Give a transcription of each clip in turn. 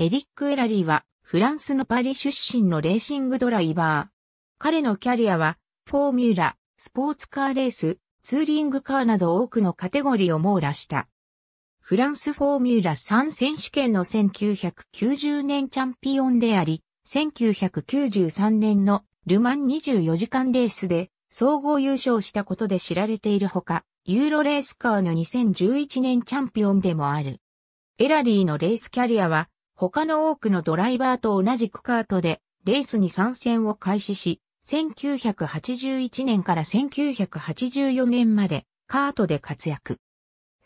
エリック・エラリーはフランスのパリ出身のレーシングドライバー。彼のキャリアはフォーミュラ、スポーツカーレース、ツーリングカーなど多くのカテゴリーを網羅した。フランスフォーミュラ3選手権の1990年チャンピオンであり、1993年のルマン24時間レースで総合優勝したことで知られているほか、ユーロレースカーの2011年チャンピオンでもある。エラリーのレースキャリアは他の多くのドライバーと同じくカートでレースに参戦を開始し、1981年から1984年までカートで活躍。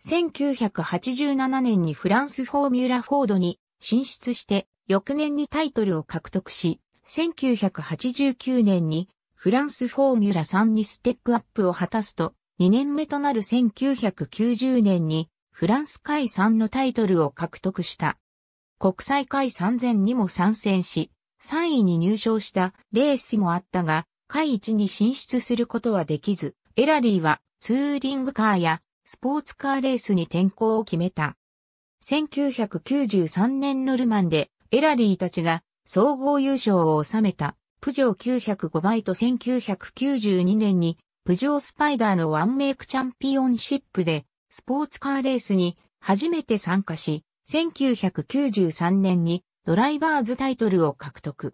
1987年にフランスフォーミュラフォードに進出して翌年にタイトルを獲得し、1989年にフランスフォーミュラ3にステップアップを果たすと、2年目となる1990年にフランス海3のタイトルを獲得した。国際会3000にも参戦し、3位に入賞したレースもあったが、会1に進出することはできず、エラリーはツーリングカーやスポーツカーレースに転向を決めた。1993年のルマンでエラリーたちが総合優勝を収めたプジョー905倍と1992年にプジョースパイダーのワンメイクチャンピオンシップでスポーツカーレースに初めて参加し、1993年にドライバーズタイトルを獲得。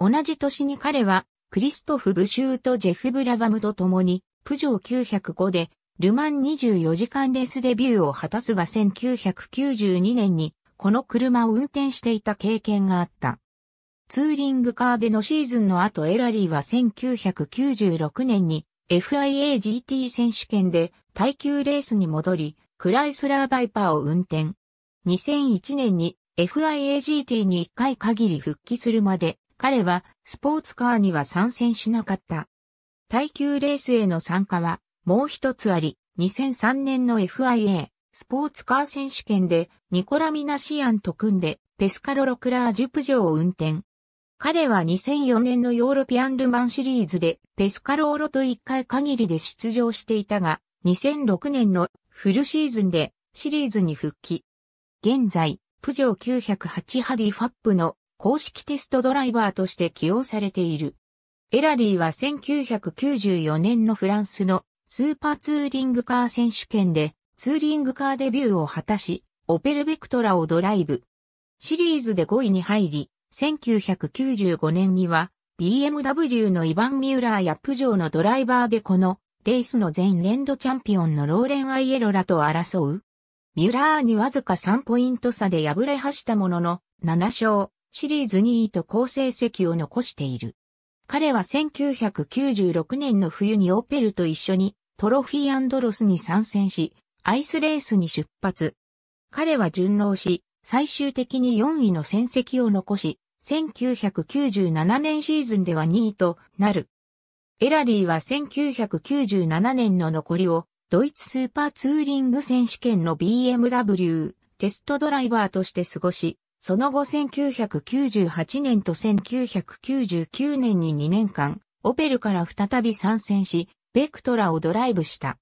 同じ年に彼はクリストフ・ブシューとジェフ・ブラバムと共にプジョー905でルマン24時間レースデビューを果たすが1992年にこの車を運転していた経験があった。ツーリングカーでのシーズンの後エラリーは1996年に FIA GT 選手権で耐久レースに戻り、クライスラーバイパーを運転。2001年に FIAGT に1回限り復帰するまで、彼はスポーツカーには参戦しなかった。耐久レースへの参加はもう一つあり、2003年の FIA スポーツカー選手権でニコラ・ミナシアンと組んでペスカロ・ロクラージュプジョを運転。彼は2004年のヨーロピアンルマンシリーズでペスカローロと1回限りで出場していたが、2006年のフルシーズンでシリーズに復帰。現在、プジョー908ハディファップの公式テストドライバーとして起用されている。エラリーは1994年のフランスのスーパーツーリングカー選手権でツーリングカーデビューを果たし、オペルベクトラをドライブ。シリーズで5位に入り、1995年には BMW のイヴァン・ミューラーやプジョーのドライバーでこのレースの全年度チャンピオンのローレン・アイエロラと争うミュラーにわずか3ポイント差で敗れはしたものの、7勝、シリーズ2位と好成績を残している。彼は1996年の冬にオペルと一緒にトロフィーアンドロスに参戦し、アイスレースに出発。彼は順応し、最終的に4位の戦績を残し、1997年シーズンでは2位となる。エラリーは1997年の残りをドイツスーパーツーリング選手権の BMW テストドライバーとして過ごし、その後1998年と1999年に2年間、オペルから再び参戦し、ベクトラをドライブした。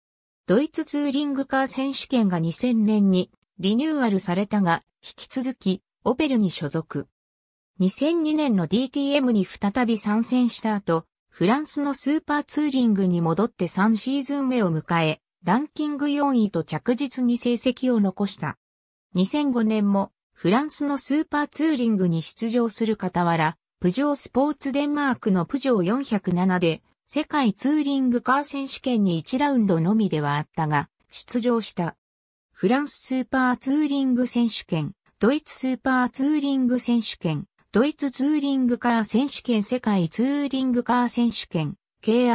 ドイツツーリングカー選手権が2000年にリニューアルされたが、引き続き、オペルに所属。2002年の DTM に再び参戦した後、フランスのスーパーツーリングに戻って3シーズン目を迎え、ランキング4位と着実に成績を残した。2005年もフランスのスーパーツーリングに出場する傍ら、プジョースポーツデンマークのプジョー407で世界ツーリングカー選手権に1ラウンドのみではあったが、出場した。フランススーパーツーリング選手権、ドイツスーパーツーリング選手権、ドイツツーリングカー選手権世界ツーリングカー選手権、K&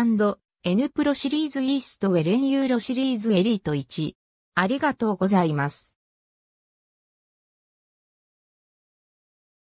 N プロシリーズイーストウェレンユーロシリーズエリート1。ありがとうございます。